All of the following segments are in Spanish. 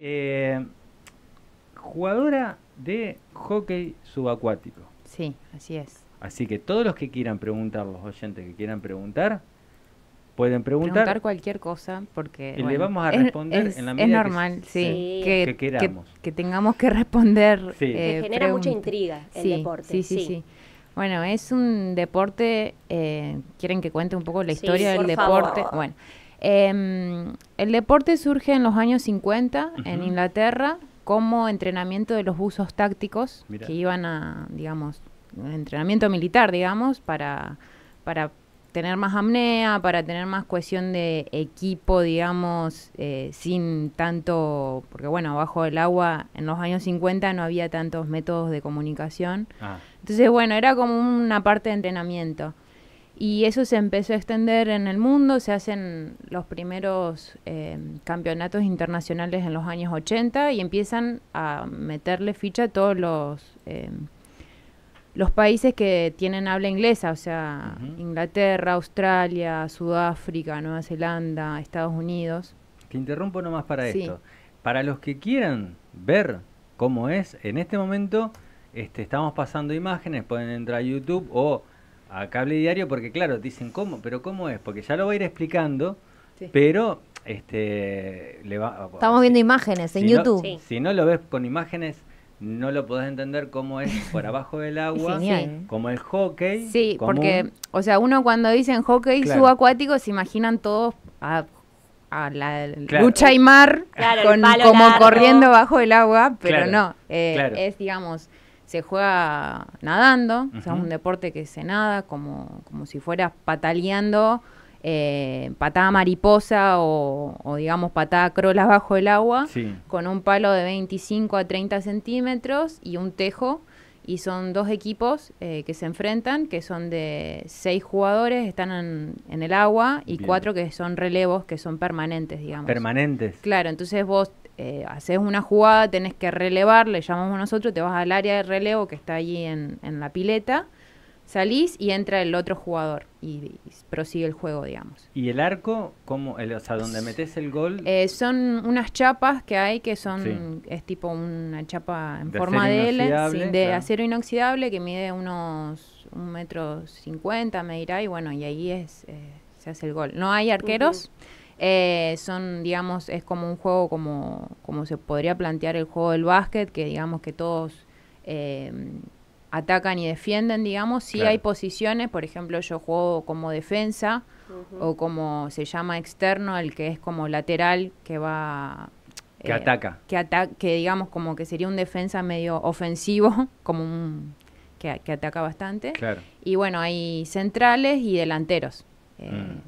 Eh, jugadora de hockey subacuático. Sí, así es. Así que todos los que quieran preguntar, los oyentes que quieran preguntar, pueden preguntar. Preguntar cualquier cosa, porque. Y le vamos a responder en la medida Es normal, que, sí. Que, tengamos que responder. Eh, genera mucha intriga el deporte. Sí, sí, sí, Bueno, es un deporte. Eh, ¿Quieren que cuente un poco la historia del deporte? Bueno, Em, el deporte surge en los años 50 en Inglaterra como entrenamiento de los buzos tácticos que iban a, digamos, entrenamiento militar, digamos, para, para tener más amnea, para tener más cuestión de equipo, digamos, eh, sin tanto, porque bueno, bajo el agua en los años 50 no había tantos métodos de comunicación. Ah. Entonces, bueno, era como una parte de entrenamiento. Y eso se empezó a extender en el mundo, se hacen los primeros eh, campeonatos internacionales en los años 80 y empiezan a meterle ficha a todos los, eh, los países que tienen habla inglesa, o sea, Inglaterra, Australia, Sudáfrica, Nueva Zelanda, Estados Unidos. Te interrumpo nomás para esto. Para los que quieran ver cómo es, en este momento este, estamos pasando imágenes, pueden entrar a YouTube o a cable diario porque claro, dicen cómo, pero cómo es, porque ya lo voy a ir explicando, pero este le Estamos viendo imágenes en YouTube. Si no lo ves con imágenes no lo podés entender cómo es por abajo del agua, ¿eh? como el hockey. Sí, porque, o sea, uno cuando dicen hockey subacuático se imaginan todos a, la lucha y mar, como corriendo bajo el agua, pero no, eh, es, digamos, se juega nadando, sea, es un deporte que se nada como, como si fueras pataleando, eh, patada mariposa o, digamos patada crola bajo el agua, con un palo de 25 a 30 centímetros y un tejo. Y son dos equipos eh, que se enfrentan, que son de seis jugadores, están en, el agua, y cuatro que son relevos, que son permanentes, digamos. Permanentes. Claro, entonces vos eh, haces una jugada, tenés que relevar, le llamamos nosotros, te vas al área de relevo que está allí en, en la pileta, salís y entra el otro jugador y, prosigue el juego, digamos. ¿Y el arco, cómo, el, o sea, donde metes el gol? Eh, son unas chapas que hay que son, es tipo una chapa en forma de L, de acero inoxidable que mide unos un metro cincuenta, me dirá, y bueno, y ahí es, eh, se hace el gol. No hay arqueros. Eh, son, digamos, es como un juego como, como se podría plantear el juego del básquet, que digamos que todos eh, atacan y defienden, digamos. si hay posiciones, por ejemplo, yo juego como defensa o como se llama externo, el que es como lateral, que va... Que eh, ataca. Que, digamos como que sería un defensa medio ofensivo, como un... Que, ataca bastante. Y bueno, hay centrales y delanteros. Mm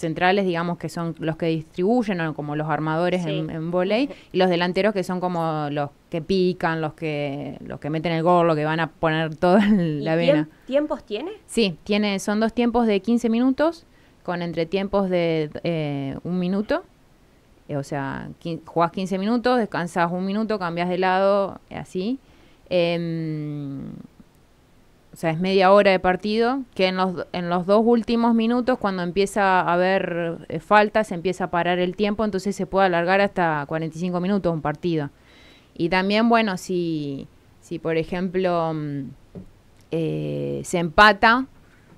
centrales, digamos, que son los que distribuyen, como los armadores en, en volei, y los delanteros que son como los que pican, los que los que meten el gol, los que van a poner toda la vena. ¿Tiempos tiene? Sí, tiene, son dos tiempos de 15 minutos con entretiempos de eh, un minuto. Eh, o sea, jugás 15 minutos, descansas un minuto, cambias de lado, así. Em, o sea, es media hora de partido, que en los, en los dos últimos minutos, cuando empieza a haber eh, falta se empieza a parar el tiempo, entonces se puede alargar hasta 45 minutos un partido. Y también, bueno, si, si por ejemplo mm, eh, se empata,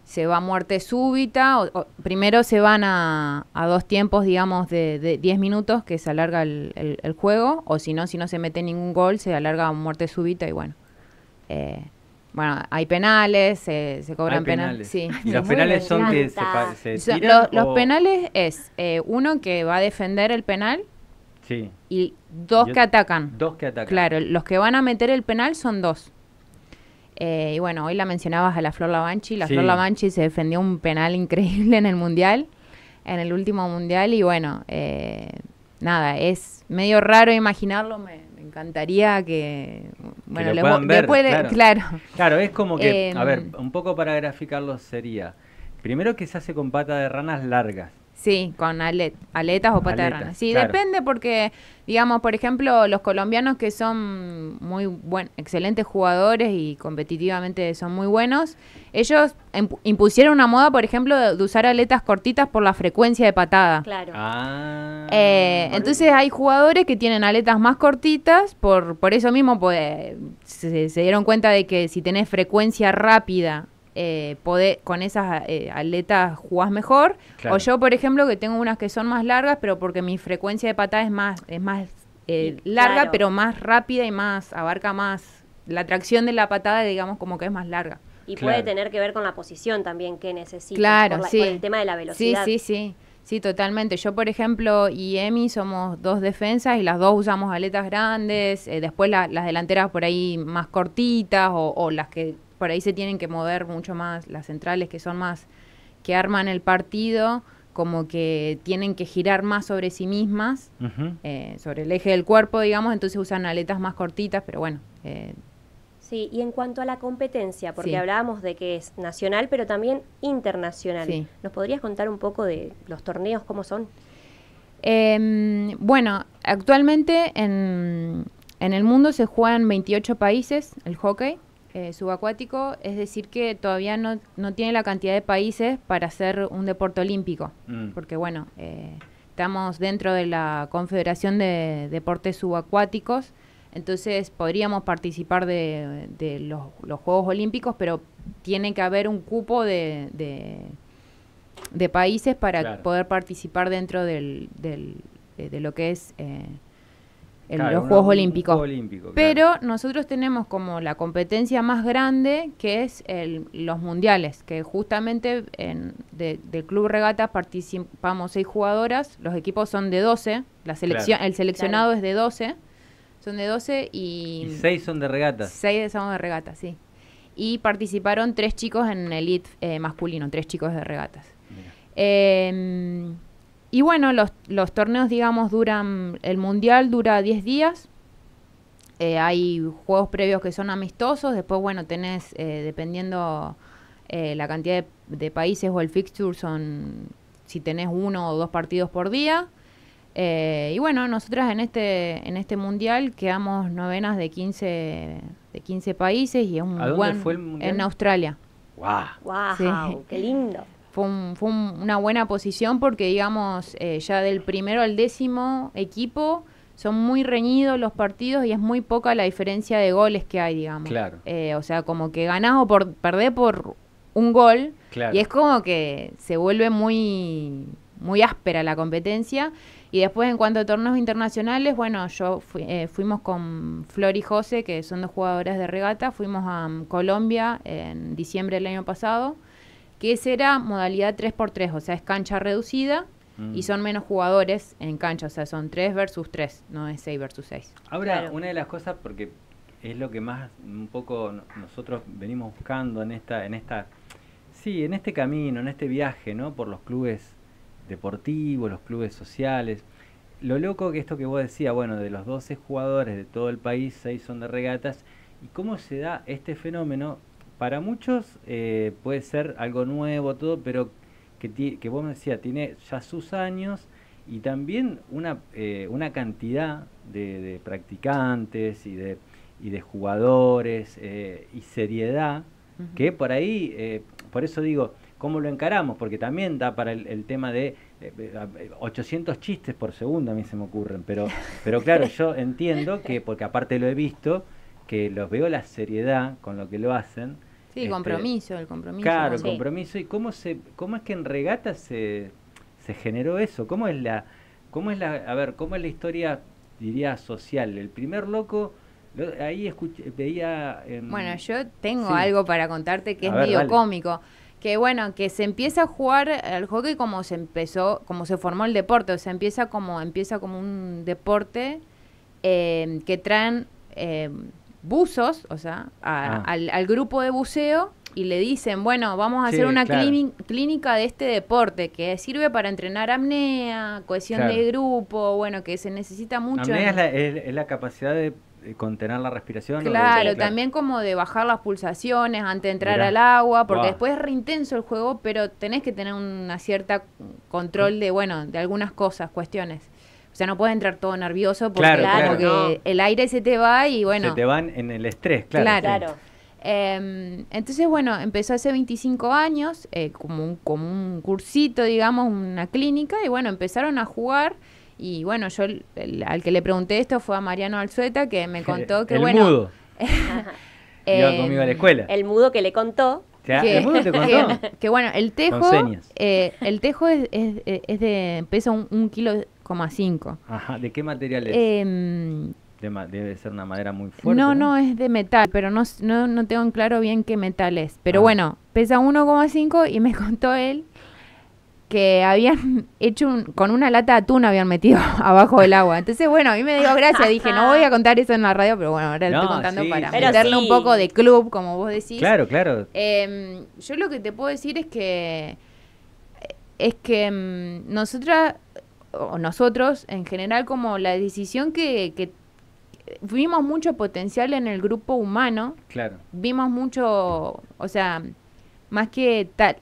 se va a muerte súbita, o, primero se van a, dos tiempos, digamos, de 10 minutos, que se alarga el, juego, o si no, si no se mete ningún gol, se alarga muerte súbita y bueno. Eh, bueno, hay penales, se cobran penales. Sí. ¿Y los penales son que se, los, penales es eh, uno que va a defender el penal sí. y dos que atacan. Dos que atacan. Claro, los que van a meter el penal son dos. Eh, y bueno, hoy la mencionabas a la Flor Lavanchi. La Flor Lavanchi se defendió un penal increíble en el Mundial, en el último Mundial. Y bueno, eh, nada, es medio raro imaginarlo encantaría que. Bueno, lo puedan ver, claro. claro. es como que. a ver, em, un poco para graficarlo sería. Primero que se hace con pata de ranas largas. Sí, con aletas o paternas. Sí, depende porque, digamos, por ejemplo, los colombianos que son muy buen, excelentes jugadores y competitivamente son muy buenos, ellos em-, impusieron una moda, por ejemplo, de, usar aletas cortitas por la frecuencia de patada. Claro. Ah. Eh, entonces hay jugadores que tienen aletas más cortitas, por, por eso mismo pues, se, se dieron cuenta de que si tenés frecuencia rápida eh, con esas eh, aletas jugás mejor. O yo, por ejemplo, que tengo unas que son más largas, pero porque mi frecuencia de patada es más, es más eh, larga, pero más rápida y más, abarca más. La tracción de la patada, digamos, como que es más larga. Y puede tener que ver con la posición también que necesitas. Claro, el tema de la velocidad. Sí, sí, sí. Sí, totalmente. Yo, por ejemplo, y Emi somos dos defensas y las dos usamos aletas grandes. después las delanteras por ahí más cortitas o, o, las que por ahí se tienen que mover mucho más las centrales que son más que arman el partido como que tienen que girar más sobre sí mismas, eh, sobre el eje del cuerpo, digamos, entonces usan aletas más cortitas, pero bueno. Eh, sí, y en cuanto a la competencia, porque hablábamos de que es nacional, pero también internacional, ¿nos podrías contar un poco de los torneos, cómo son? Em, bueno, actualmente en, en el mundo se juegan 28 países el hockey. Eh, subacuático, es decir, que todavía no, tiene la cantidad de países para hacer un deporte olímpico, mm. porque bueno, eh, estamos dentro de la Confederación de Deportes Subacuáticos, entonces podríamos participar de, los, Juegos Olímpicos, pero tiene que haber un cupo de, países para poder participar dentro eh, de, lo que es en los Juegos Olímpicos. Pero nosotros tenemos como la competencia más grande que es los mundiales, que justamente en, del Club Regatas participamos seis jugadoras, los equipos son de 12, la selección, el seleccionado es de 12, son de 12 y... y seis son de regatas. Seis son de regatas, sí. Y participaron tres chicos en elite eh, masculino, tres chicos de regatas. Eh, y bueno, los, los torneos, digamos, duran, el mundial dura 10 días. Eh, hay juegos previos que son amistosos, después, bueno, tenés, eh, dependiendo eh, la cantidad de, países o el fixture, son si tenés uno o dos partidos por día. y bueno, nosotras en este, en este mundial quedamos novenas de 15, de 15 países y es un mundial? en Australia. ¡Guau! ¡Qué lindo! fue, una buena posición porque, digamos, eh, ya del primero al décimo equipo son muy reñidos los partidos y es muy poca la diferencia de goles que hay, digamos. Claro. Eh, o sea, como que ganás o por, perdés por un gol y es como que se vuelve muy, muy áspera la competencia. Y después, en cuanto a torneos internacionales, bueno, yo eh, fuimos con Flor y José, que son dos jugadoras de regata, fuimos a mm, Colombia en diciembre del año pasado que será modalidad 3x3, o sea, es cancha reducida y mm. son menos jugadores en cancha, o sea, son 3 versus 3, no es 6 versus 6. Ahora, una de las cosas, porque es lo que más un poco nosotros venimos buscando en esta, en esta, sí, en este camino, en este viaje, ¿no? Por los clubes deportivos, los clubes sociales. Lo loco que esto que vos decías, bueno, de los 12 jugadores de todo el país, 6 son de regatas, y cómo se da este fenómeno para muchos eh, puede ser algo nuevo, todo, pero que, vos me decías, tiene ya sus años y también una, eh, una cantidad de, practicantes y de, y de jugadores eh, y seriedad que por ahí, por eso digo, ¿cómo lo encaramos? Porque también da para el, el tema de 800 chistes por segundo a mí se me ocurren, pero, pero claro, yo entiendo que, porque aparte lo he visto, que los veo la seriedad con lo que lo hacen, Sí, este, compromiso, el compromiso. Claro, compromiso. ¿Y cómo, se, cómo es que en regata se, se generó eso? ¿Cómo es la, cómo es la, a ver, cómo es la historia, diría, social? El primer loco... Ahí escuché, veía... bueno, yo tengo algo para contarte que es medio cómico. Que bueno, que se empieza a jugar al hockey como se empezó, como se formó el deporte. O sea, empieza como, empieza como un deporte eh, que traen eh, buzos, o sea, ah. al, grupo de buceo y le dicen, bueno, vamos a hacer una clínica de este deporte que sirve para entrenar apnea, cohesión de grupo, bueno, que se necesita mucho. Apnea es, la, capacidad de contener la respiración. Claro, también como de bajar las pulsaciones antes de entrar al agua, porque después es reintenso el juego, pero tenés que tener una cierta control mm. de, bueno, de algunas cosas, cuestiones. O sea, no puede entrar todo nervioso porque, el aire se te va y bueno. Se te van en el estrés, claro. Em, entonces, bueno, empezó hace 25 años, eh, como, un, como un cursito, digamos, una clínica, y bueno, empezaron a jugar. Y bueno, yo al que le pregunté esto fue a Mariano Alzueta, que me contó que, bueno... el bueno. Mudo. Iba eh, conmigo a la escuela. El mudo que le contó que, que, bueno, el tejo, eh, el tejo es, de pesa un, un, kilo Ajá, ¿de qué material es? Em, debe ser una madera muy fuerte. No, no, es de metal, pero no, no, tengo en claro bien qué metal es. Pero ah. bueno, pesa 1,5 y me contó él que habían hecho con una lata de atún habían metido abajo del agua. Entonces, bueno, a mí me dio gracias. Dije, no voy a contar eso en la radio, pero bueno, ahora lo estoy contando para meterle un poco de club, como vos decís. Claro, claro. Em, yo lo que te puedo decir es que es que em, nosotras o nosotros en general, como la decisión que, vimos mucho potencial en el grupo humano. Claro. Vimos mucho, o sea, más que tal,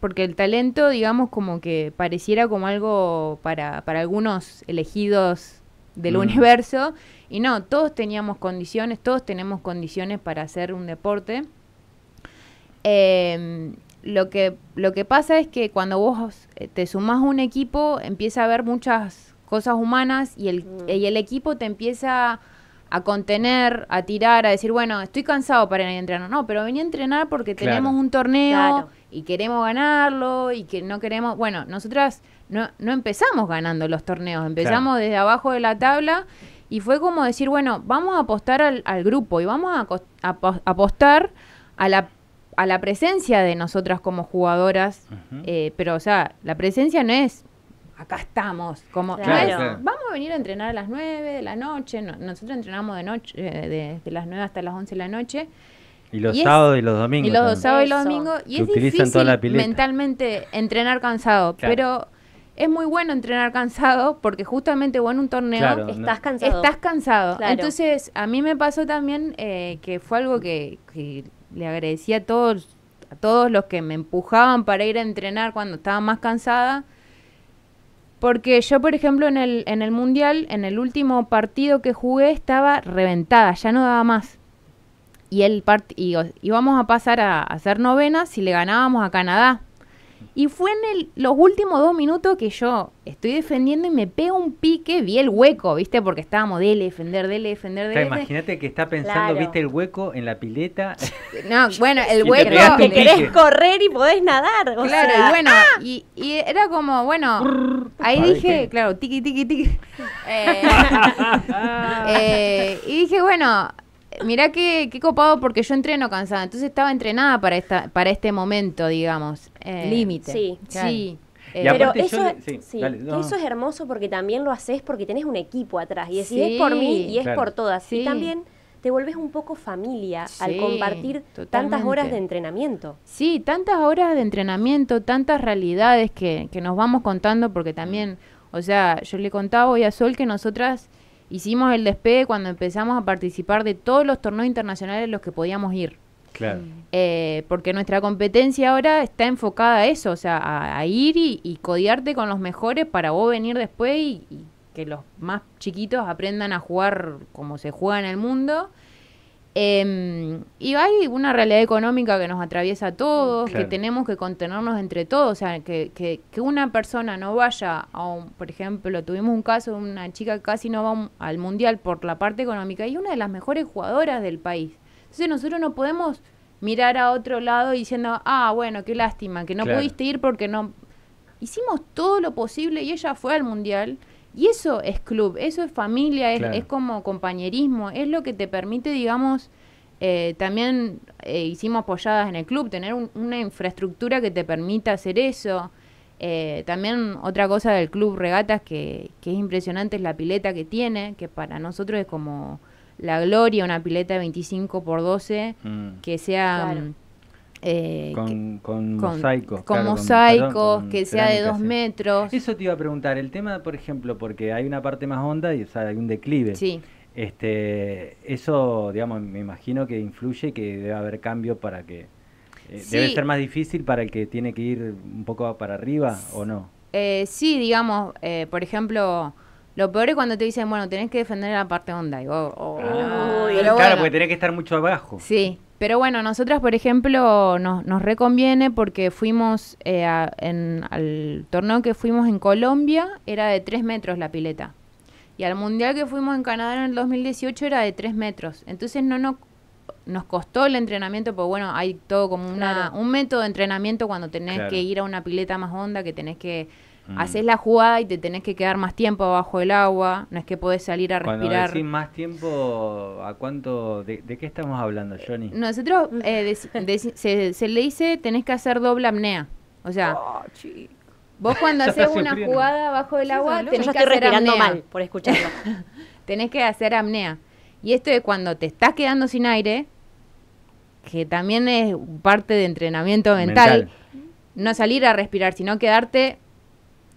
porque el talento, digamos, como que pareciera como algo para, algunos elegidos del mm. universo. Y no, todos teníamos condiciones, todos tenemos condiciones para hacer un deporte. Em, lo que, lo que pasa es que cuando vos eh, te sumás a un equipo, empieza a haber muchas cosas humanas y el, mm. el equipo te empieza a contener, a tirar, a decir, bueno, estoy cansado para ir a entrenar. No, pero vení a entrenar porque tenemos un torneo y queremos ganarlo y que no queremos... Bueno, nosotras no, no empezamos ganando los torneos, empezamos desde abajo de la tabla y fue como decir, bueno, vamos a apostar al, grupo y vamos a apostar a la a la presencia de nosotras como jugadoras, eh, pero o sea, la presencia no es acá estamos, como vamos a venir a entrenar a las 9 de la noche, nosotros entrenamos de noche eh, de, las 9 hasta las 11 de la noche. Y los sábados y los domingos. Y los sábados y los domingos. Y es difícil mentalmente entrenar cansado, pero es muy bueno entrenar cansado porque justamente vos en un torneo estás cansado. Estás cansado. Entonces, a mí me pasó también eh, que fue algo que, que le agradecí a todos, a todos los que me empujaban para ir a entrenar cuando estaba más cansada. Porque yo, por ejemplo, en el, en el Mundial, en el último partido que jugué, estaba reventada, ya no daba más. Y, el part y íbamos a pasar a, a hacer novenas si le ganábamos a Canadá. Y fue en los últimos dos minutos que yo estoy defendiendo y me pego un pique, vi el hueco, ¿viste? Porque estábamos dele, defender, dele, defender, dele. imagínate que está pensando, ¿viste el hueco en la pileta? No, bueno, el hueco. Que querés correr y podés nadar. O claro, y bueno, y, era como, bueno, ahí dije, claro, tiki, tiki, tiki. y dije, bueno, mirá qué, qué copado porque yo entreno cansada, entonces estaba entrenada para esta para este momento, digamos. Eh, Límite. Sí. Sí. Eh, pero eso, es hermoso porque también lo haces porque tenés un equipo atrás y es por mí y es por todas. Y también te volvés un poco familia al compartir tantas horas de entrenamiento. Sí, tantas horas de entrenamiento, tantas realidades que, que nos vamos contando porque también, o sea, yo le contaba hoy a Sol que nosotras hicimos el despegue cuando empezamos a participar de todos los torneos internacionales en los que podíamos ir. Claro. Eh, porque nuestra competencia ahora está enfocada a eso, o sea, a, ir y, codiarte con los mejores para vos venir después y, que los más chiquitos aprendan a jugar como se juega en el mundo Em, y hay una realidad económica que nos atraviesa a todos, que tenemos que contenernos entre todos, o sea, que, que, una persona no vaya a un, por ejemplo, tuvimos un caso de una chica que casi no va al mundial por la parte económica y una de las mejores jugadoras del país. Entonces nosotros no podemos mirar a otro lado diciendo, ah, bueno, qué lástima, que no pudiste ir porque no... Hicimos todo lo posible y ella fue al mundial y eso es club, eso es familia, es, como compañerismo, es lo que te permite, digamos, eh, también eh, hicimos apoyadas en el club, tener una infraestructura que te permita hacer eso. Eh, también otra cosa del club regatas que, que, es impresionante es la pileta que tiene, que para nosotros es como la gloria, una pileta de 25 por 12, mm. que sea... Mm, eh, con, mosaicos. que sea de dos metros. Eso te iba a preguntar, el tema, por ejemplo, porque hay una parte más honda y hay un declive. Este, eso, digamos, me imagino que influye que debe haber cambio para que... Eh, ¿Debe ser más difícil para el que tiene que ir un poco para arriba o no? Eh, sí, digamos, eh, por ejemplo... Lo peor es cuando te dicen, bueno, tenés que defender la parte honda Y ah, claro, porque tenés que estar mucho abajo. Sí, pero bueno, nosotras, por ejemplo, nos, nos reconviene porque fuimos eh, en, al torneo que fuimos en Colombia, era de 3 metros la pileta. Y al mundial que fuimos en Canadá en el 2018 era de 3 metros. Entonces no, no nos costó el entrenamiento, pero bueno, hay todo como un método de entrenamiento cuando tenés que ir a una pileta más honda, que tenés que Mm. Haces la jugada y te tenés que quedar más tiempo abajo del agua, no es que podés salir a respirar. Cuando respirar. Decís más tiempo, ¿a cuánto? De, qué estamos hablando, Johnny? Nosotros eh, se, le dice tenés que hacer doble apnea. O sea, oh, vos cuando haces una jugada abajo del agua, tenés que estoy respirando mal por escucharlo. tenés que hacer apnea. Y esto es cuando te estás quedando sin aire, que también es parte de entrenamiento mental. No salir a respirar, sino quedarte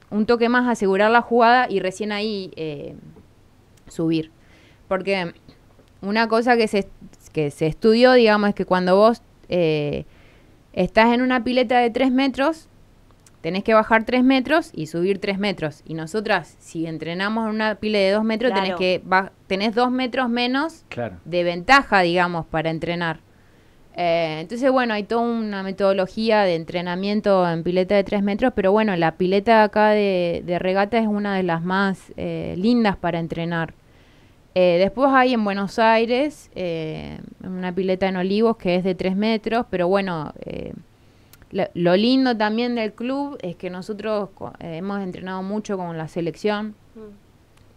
un toque más asegurar la jugada y recién ahí eh, subir. Porque una cosa que se, que se estudió, digamos, es que cuando vos eh, estás en una pileta de 3 metros, tenés que bajar 3 metros y subir 3 metros. Y nosotras, si entrenamos en una pile de 2 metros, tenés que tenés 2 metros menos de ventaja, digamos, para entrenar. Eh, entonces, bueno, hay toda una metodología de entrenamiento en pileta de 3 metros, pero bueno, la pileta acá de, regata es una de las más eh, lindas para entrenar. Eh, después hay en Buenos Aires una pileta en Olivos que es de 3 metros, pero bueno, lo, lindo también del club es que nosotros hemos entrenado mucho con la selección, mm.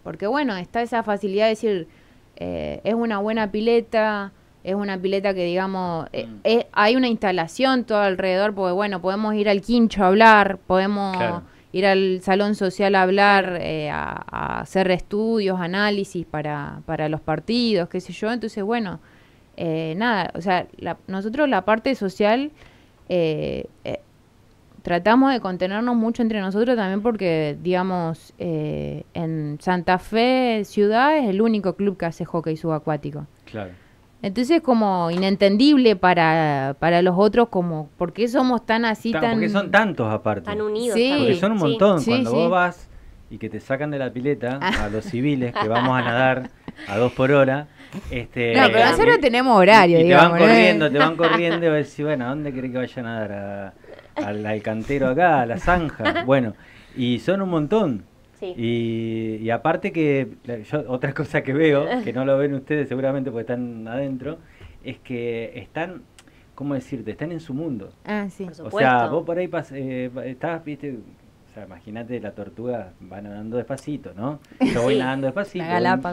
porque bueno, está esa facilidad de decir, es una buena pileta es una pileta que digamos, mm. eh, hay una instalación todo alrededor, porque bueno, podemos ir al quincho a hablar, podemos ir al salón social a hablar, eh, a, hacer estudios, análisis para, para los partidos, qué sé yo, entonces bueno, eh, nada, o sea, nosotros la parte social tratamos de contenernos mucho entre nosotros también porque, digamos, en Santa Fe, ciudad, es el único club que hace hockey subacuático. Claro. Entonces es como inentendible para, los otros como por qué somos tan así tan, porque son tantos aparte. Tan unidos. porque son un montón. Cuando vos vas y que te sacan de la pileta ah. a los civiles que vamos a nadar a dos por hora. Este, no, pero nosotros tenemos horario, y, Te van corriendo, te van corriendo y vas a bueno, ¿a dónde querés que vaya a nadar? A, al, al acá, a la zanja. Bueno, y son un montón. Sí. Y, y, aparte que yo, otra cosa que veo, que no lo ven ustedes seguramente porque están adentro, es que están, ¿cómo decirte? Están en su mundo. Ah, sí. o sea, vos por ahí pas, eh, estás, viste, o sea, imagínate la tortuga va nadando despacito, ¿no? Yo voy nadando despacito,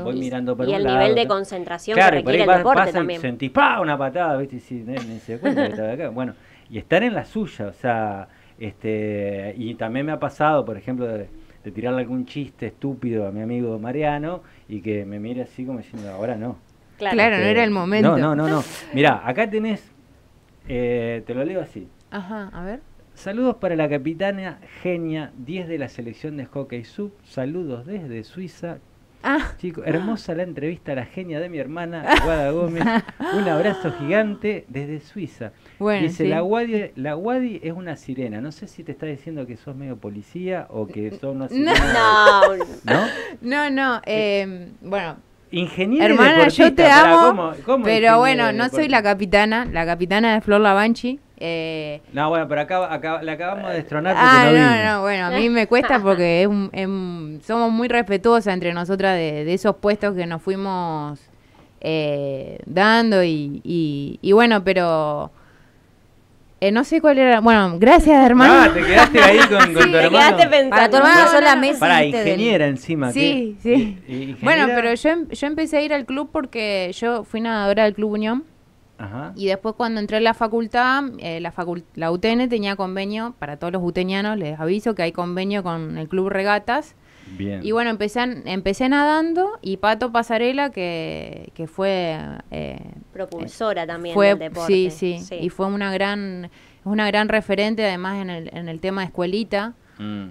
voy, mirando para y un lado. Y el nivel de concentración que requiere por ahí el deporte pasa también. Y sentís ¡pah! una patada, ¿viste? Y si, ni, cuenta que estaba acá. Bueno, y estar en la suya, o sea, este, y también me ha pasado, por ejemplo, de, de tirarle algún chiste estúpido a mi amigo Mariano y que me mire así como diciendo, ahora no. Claro, no este, era el momento. No, no, no, no. Mirá, acá tenés, eh, te lo leo así. Ajá, a ver. Saludos para la capitana Genia, 10 de la selección de hockey sub. Saludos desde Suiza, Ah. Chico, hermosa la entrevista a la genia de mi hermana, Guada Gómez. Un abrazo gigante desde Suiza. Dice, la, Guadi la es una sirena. No sé si te está diciendo que sos medio policía o que sos una sirena. No, no, no. Em, bueno, Ingeniero Hermana, yo te amo, pero bueno, no soy la capitana. La capitana de Flor Lavanchi. Eh, no, bueno, pero acá, acá acabamos de destronar. ah, no, no, no, bueno, a mí me cuesta porque es, es somos muy respetuosas entre nosotras de, esos puestos que nos fuimos eh, dando y, y, bueno, pero... Eh, no sé cuál era. Bueno, gracias, ah, hermano. te quedaste ahí con, tu hermano. Te Para tu hermano mesa. Para ingeniera encima. Sí, sí. Bueno, pero yo, em, yo empecé a ir al club porque yo fui nadadora del Club Unión. Y después cuando entré a la facultad, eh, la, la UTN tenía convenio, para todos los utenianos les aviso que hay convenio con el Club Regatas. Y bueno, empecé, empecé nadando y Pato Pasarela, que, que fue... Eh, Propulsora eh, también del deporte. Sí, sí, Y fue una gran, una gran referente además en el, en el tema de escuelita. Mm.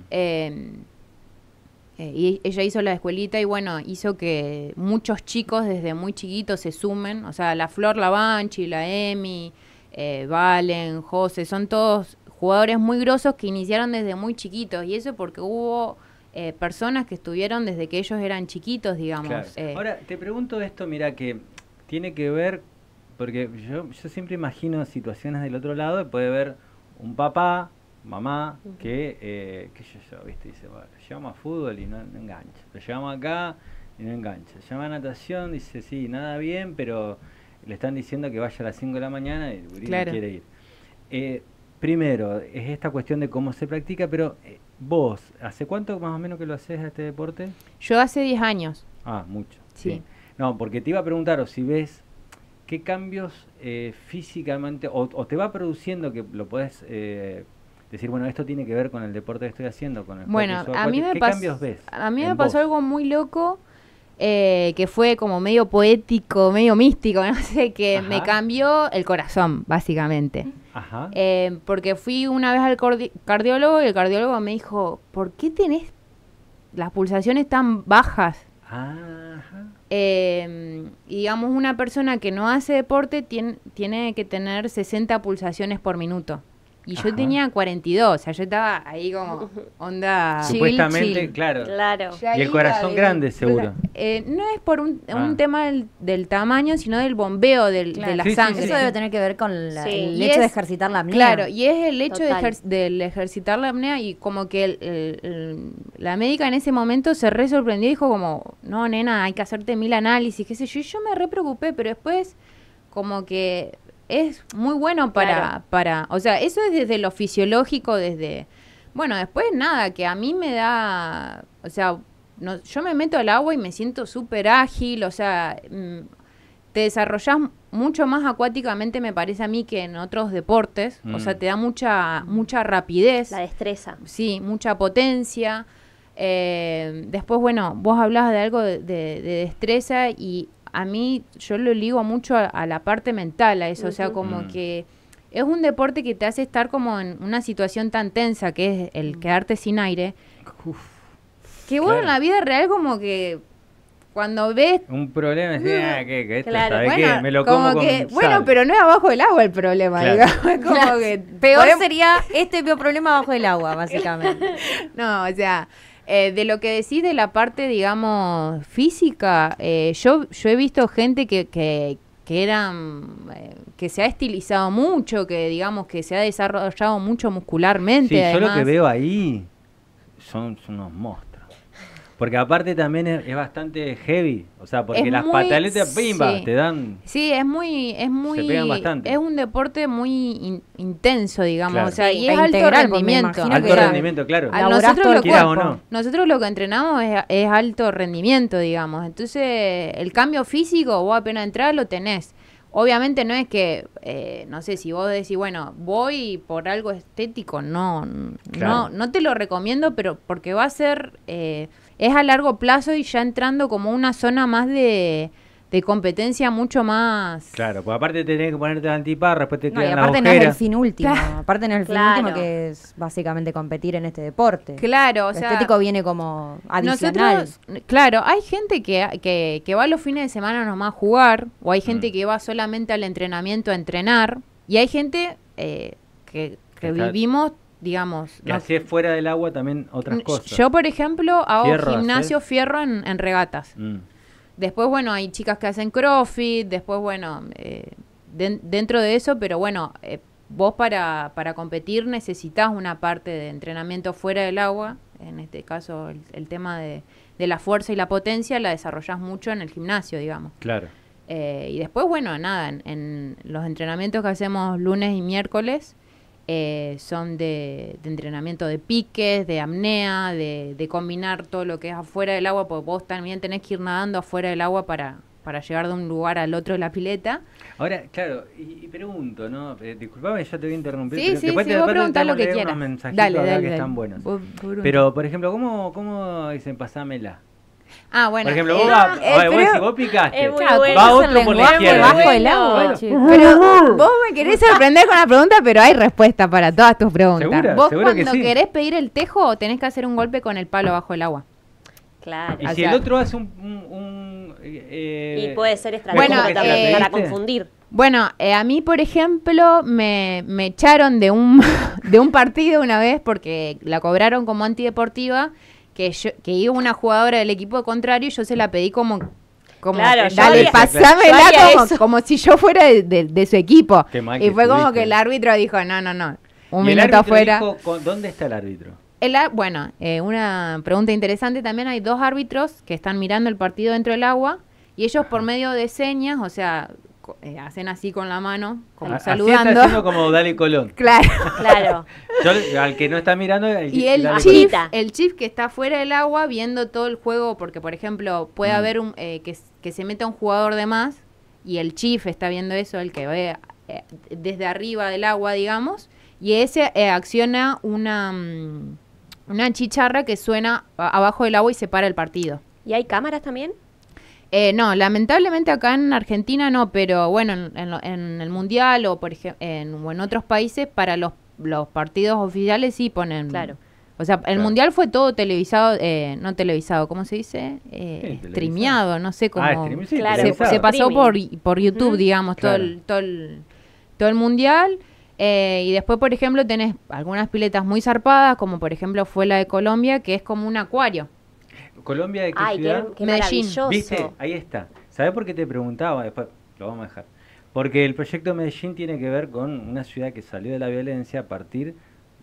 Eh, y ella hizo la escuelita y bueno, hizo que muchos chicos desde muy chiquitos se sumen. O sea, la Flor, la Banchi, la Emi, eh, Valen, José, son todos jugadores muy grosos que iniciaron desde muy chiquitos. Y eso porque hubo eh, personas que estuvieron desde que ellos eran chiquitos, digamos. Ahora, te pregunto esto, mira, que tiene que ver, porque yo, yo siempre imagino situaciones del otro lado, puede ver un papá mamá, que, eh, qué sé yo, viste, dice, bueno, llama a fútbol y no, engancha. Lo llama acá y no engancha. Llama a natación, dice, sí, nada bien, pero le están diciendo que vaya a las 5 de la mañana y el quiere ir. Eh, primero, es esta cuestión de cómo se practica, pero eh, vos, ¿hace cuánto más o menos que lo haces a este deporte? Yo hace 10 años. Ah, mucho. Sí. No, porque te iba a preguntar, o si ves qué cambios físicamente, o, o, te va produciendo que lo podés decir, bueno, esto tiene que ver con el deporte que estoy haciendo, con el Bueno, a mí, me ¿Qué a mí me pasó algo muy loco eh, que fue como medio poético, medio místico, no sé, que me cambió el corazón, básicamente. Ajá. Eh, porque fui una vez al cardiólogo y el cardiólogo me dijo, ¿por qué tenés las pulsaciones tan bajas? Ajá. Em, digamos, una persona que no hace deporte tiene, tiene que tener 60 pulsaciones por minuto. Y yo tenía 42, o sea, yo estaba ahí como onda... Supuestamente, claro. Y el corazón grande, seguro. Eh, no es por un, ah. tema del, tamaño, sino del bombeo del, de la sangre. Eso debe tener que ver con el hecho de ejercitar la apnea. Claro, y es el hecho de ejercitar la apnea y como que la médica en ese momento se re sorprendió y dijo como, no, nena, hay que hacerte mil análisis, qué sé yo. Y yo me re preocupé, pero después como que es muy bueno para, para, o sea, eso es desde lo fisiológico, desde, bueno, después nada, que a mí me da, o sea, yo me meto al agua y me siento súper ágil, o sea, mm, te desarrollas mucho más acuáticamente, me parece a mí, que en otros deportes, o sea, mm. te da mucha, mucha rapidez. La destreza. Sí, mucha potencia. Eh, después, bueno, vos hablabas de algo de destreza y a mí yo lo ligo mucho a, la parte mental, a eso, o sea, como mm. que es un deporte que te hace estar como en una situación tan tensa que es el mm. quedarte sin aire. Qué que bueno en la vida real como que cuando ves... Un problema es que, ah, que, bueno, qué? Me lo como, Bueno, pero no es abajo del agua el problema, digamos. Como que Peor sería este problema abajo del agua, básicamente. no, o sea... Eh, de lo que decís de la parte, digamos, física, eh, yo, yo he visto gente que, que, que eran eh, que se ha estilizado mucho, que digamos que se ha desarrollado mucho muscularmente. Sí, yo lo que veo ahí son, unos monstruos. Porque aparte también es, bastante heavy, o sea, porque las pataletas, pimba, te dan... Sí, es muy... Es muy Es un deporte muy intenso, digamos, o sea, y es e alto rendimiento. Alto rendimiento, claro. A nosotros, lo que entrenamos es, alto rendimiento, digamos. Entonces, el cambio físico, vos apenas entras, lo tenés. Obviamente no es que, eh, no sé, si vos decís, bueno, voy por algo estético, no, no, no te lo recomiendo, pero porque va a ser... Eh, es a largo plazo y ya entrando como una zona más de, competencia mucho más. Claro, pues aparte tenés que ponerte antiparra, después te no, y aparte no es el fin último, aparte no es el fin último que es básicamente competir en este deporte. Claro, o sea, estético viene como adicional. claro, hay gente que, que, que, va los fines de semana nomás a jugar, o hay gente mm. que va solamente al entrenamiento a entrenar, y hay gente eh, que, que vivimos digamos. Que fuera del agua también otras cosas. Yo, por ejemplo, hago gimnasio fierro en, regatas. Mm. Después, bueno, hay chicas que hacen crossfit, después, bueno, eh, dentro de eso, pero bueno, eh, vos para, para competir necesitas una parte de entrenamiento fuera del agua, en este caso el, tema de, la fuerza y la potencia la desarrollás mucho en el gimnasio, digamos. Claro. Eh, y después, bueno, nada, en los entrenamientos que hacemos lunes y miércoles, eh, son de, entrenamiento de piques, de amnea, de, combinar todo lo que es afuera del agua, porque vos también tenés que ir nadando afuera del agua para, para llegar de un lugar al otro de la pileta. Ahora, claro, y, pregunto, ¿no? Eh, disculpame, ya te voy a interrumpir. Sí, sí, después, sí, voy a preguntar lo que quieras. dale, dale, que están buenos. pero, por ejemplo, ¿cómo, cómo dicen pasámela? Ah, bueno. Por ejemplo, eh, vos, eh, si vos picas, va otro por la izquierda. agua, pero vos me querés sorprender con la pregunta, pero hay respuesta para todas tus preguntas. ¿Segura? Vos cuando que querés pedir el tejo, tenés que hacer un golpe con el palo bajo el agua. Claro. Y si el otro hace un... un, eh, y puede ser estratégico bueno, eh, para confundir. Bueno, eh, a mí, por ejemplo, me, me echaron de un, de un partido una vez porque la cobraron como antideportiva que, que iba una jugadora del equipo contrario y yo se la pedí como como dale, pasámela como, si yo fuera de, su equipo. y fue como que el árbitro dijo, no, no, no, un minuto afuera. ¿Dónde está el árbitro? bueno, eh, una pregunta interesante también, hay dos árbitros que están mirando el partido dentro del agua y ellos por medio de señas, o sea, eh, hacen así con la mano, como saludando. como Dale Colón. Claro, claro. al que no está mirando. El, y el chief, el que está fuera del agua viendo todo el juego, porque por ejemplo puede mm. haber un, eh, que, se meta un jugador de más y el chief está viendo eso, el que ve eh, desde arriba del agua, digamos, y ese acciona una, mm, una chicharra que suena abajo del agua y se para el partido. ¿Y hay cámaras también? Eh, no, lamentablemente acá en Argentina no, pero bueno, en, el Mundial o por en, en otros países, para los, partidos oficiales sí ponen. Claro. O sea, el mundial fue todo televisado, eh, no televisado, ¿cómo se dice? Eh, no sé cómo. Ah, se, pasó por, por YouTube, digamos, todo, el, todo, el, mundial. Eh, y después, por ejemplo, tenés algunas piletas muy zarpadas, como por ejemplo fue la de Colombia, que es como un acuario. Colombia de qué Ay, ciudad? Qué, ¿Viste? Ahí está. ¿Sabés por qué te preguntaba? Después lo vamos a dejar. Porque el proyecto Medellín tiene que ver con una ciudad que salió de la violencia a partir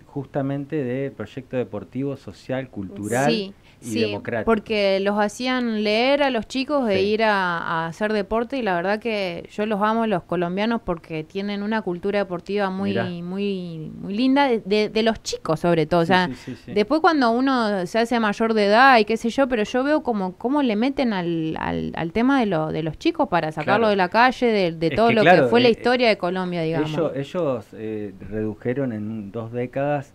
justamente de proyecto deportivo, social, cultural sí, Porque los hacían leer a los chicos de ir a, hacer deporte y la verdad que yo los amo los colombianos porque tienen una cultura deportiva muy muy muy linda de, los chicos sobre todo. sea, después cuando uno se hace mayor de edad y qué sé yo, pero yo veo como cómo le meten al, al, tema de, lo, de los chicos para sacarlo de la calle, de, todo lo que fue la eh, historia de Colombia, digamos. Ellos, eh, redujeron en dos décadas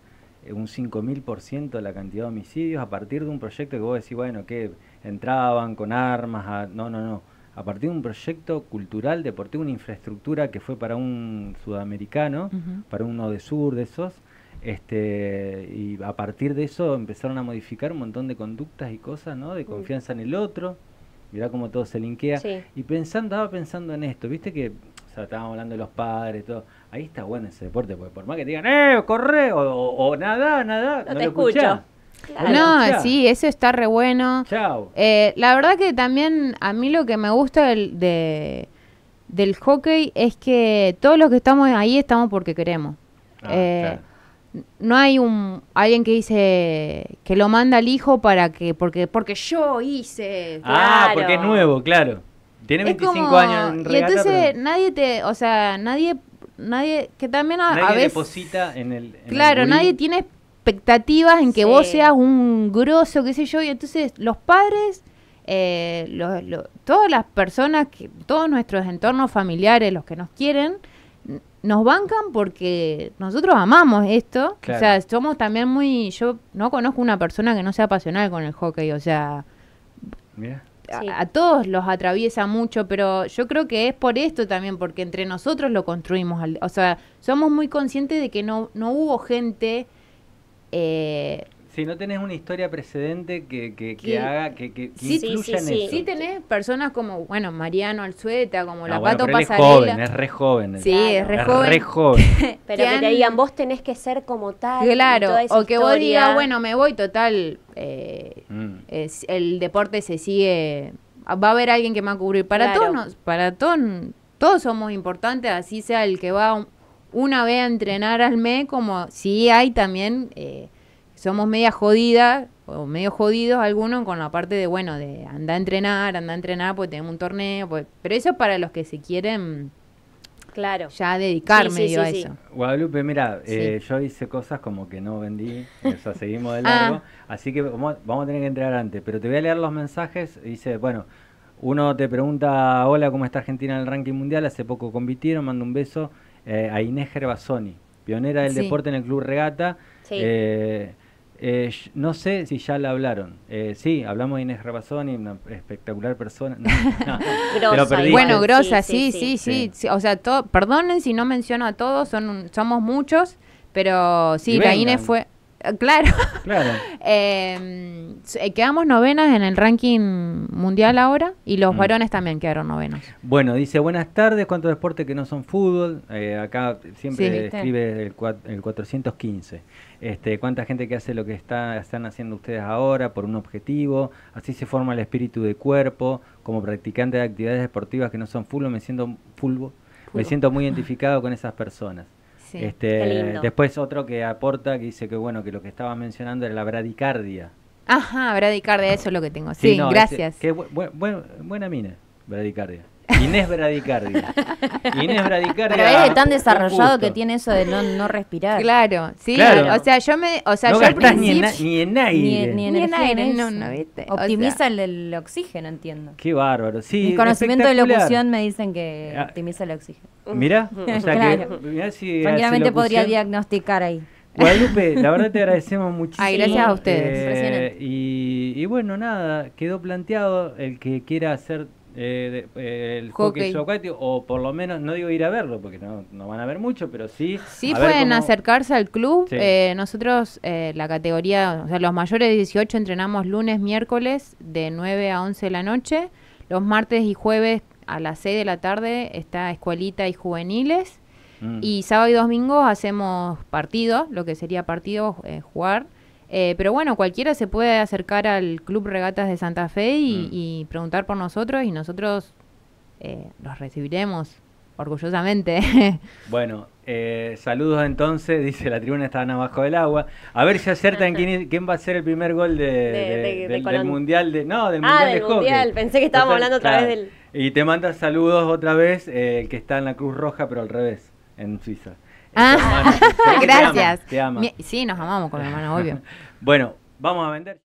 eh, un 5.000% la cantidad de homicidios a partir de un proyecto que vos decís, bueno, que entraban con armas, a, no, no, no. A partir de un proyecto cultural, deportivo, una infraestructura que fue para un sudamericano, para uno de sur de esos, este, y a partir de eso empezaron a modificar un montón de conductas y cosas, ¿no? De mm. confianza en el otro, mirá cómo todo se linkea. Y pensando, estaba pensando en esto, viste que estábamos hablando de los padres, todo. Ahí está bueno ese deporte, porque por más que digan, ¡eh, corre! O, o, nada, nada, no, te escucho. No, sí, eso está re bueno. Chao. Eh, la verdad que también a mí lo que me gusta del, del hockey es que todos los que estamos ahí estamos porque queremos. Ah, eh, no hay un alguien que dice que lo manda el hijo para que porque porque yo hice. Ah, porque es nuevo, claro. Tiene 25 años en realidad. Y entonces nadie te, o sea, nadie, nadie, que también a, nadie deposita en el... claro, nadie tiene expectativas en que vos seas un grosso, qué sé yo, y entonces los padres, eh, todas las personas, que, todos nuestros entornos familiares, los que nos quieren, nos bancan porque nosotros amamos esto. O sea, somos también muy... Yo no conozco una persona que no sea apasionada con el hockey, o sea a, todos los atraviesa mucho, pero yo creo que es por esto también, porque entre nosotros lo construimos. o sea, somos muy conscientes de que no, no hubo gente eh, si no tenés una historia precedente que, que, que haga, que, que sí, sí, en Sí tenés personas como, bueno, Mariano Alzueta, como ah, la Pato pero es joven, es re joven. Sí, es re joven. Re pero que, te digan, vos tenés que ser como tal. Claro, o que vos digas, bueno, me voy, total, eh, mm. el deporte se sigue, va a haber alguien que me va a cubrir. Para todos, para todos, todos somos importantes, así sea el que va una vez a entrenar al mes, como si hay también... Eh, somos media jodida o medio jodidos algunos con la parte de, bueno, de anda a entrenar, anda a entrenar, pues tenemos un torneo, pues, pero eso es para los que se quieren claro. ya dedicar medio a eso. Guadalupe, mira, eh, yo hice cosas como que no vendí, o sea, seguimos de largo, ah. así que vamos, a tener que entrar antes, pero te voy a leer los mensajes, dice, bueno, uno te pregunta, hola, ¿cómo está Argentina en el ranking mundial? Hace poco convirtieron, mando un beso eh, a Inés Gervasoni, pionera del deporte en el Club Regata. Eh, eh, no sé si ya la hablaron. Eh, sí, hablamos de Inés y una espectacular persona. bueno, grosa, sí sí sí, O sea, perdonen si no menciono a todos, son somos muchos, pero sí, la Inés fue... Eh, claro. Em, eh, quedamos novenas en el ranking mundial ahora y los mm. varones también quedaron novenos. Bueno, dice buenas tardes, ¿cuántos deportes que no son fútbol? Eh, acá siempre escribe el, el, 415. Este, ¿Cuánta gente que hace lo que está, están haciendo ustedes ahora por un objetivo? Así se forma el espíritu de cuerpo. Como practicante de actividades deportivas que no son fútbol, me siento, Me siento muy identificado con esas personas. Este, después otro que aporta que dice que bueno, que lo que estaba mencionando era la bradicardia. Ajá, bradicardia, eso es lo que tengo. Sí, este, gracias. buena mina, bradicardia. Inés Bradicardia. Inés Bradicardi. Pero es de tan desarrollado que tiene eso de no, no respirar. Claro, sí. O sea, yo me. O sea, no yo Ni en, ni en aire. Ni, en aire. No, Optimiza el, oxígeno, entiendo. Qué bárbaro. Sí. Mi conocimiento de locución me dicen que ah. optimiza el oxígeno. Mira, o sea que. Tranquilamente podría diagnosticar ahí. Guadalupe, la verdad te agradecemos muchísimo. gracias a ustedes. Eh, y, y, bueno, nada, quedó planteado el que quiera hacer eh, eh, el hockey, o por lo menos, no digo ir a verlo, porque no, van a ver mucho, pero sí. Sí pueden acercarse al club. Eh, nosotros, la categoría, o sea, los mayores de 18 entrenamos lunes, miércoles, de 9 a 11 de la noche. Los martes y jueves a las 6 de la tarde está escuelita y juveniles. Mm. Y sábado y domingo hacemos partidos, lo que sería partidos, jugar. Eh, pero bueno, cualquiera se puede acercar al Club Regatas de Santa Fe y, mm. preguntar por nosotros y nosotros eh, los recibiremos orgullosamente. bueno, eh, saludos entonces, dice la tribuna estaban abajo del agua. A ver si acertan quién, quién va a ser el primer gol de, del, Mundial de... No, del ah, Mundial del mundial. pensé que estábamos hablando otra vez del... Y te manda saludos otra vez que está en la Cruz Roja, pero al revés, en Suiza. Ah. gracias. Sí, nos amamos con mi hermano, obvio. bueno, vamos a vender.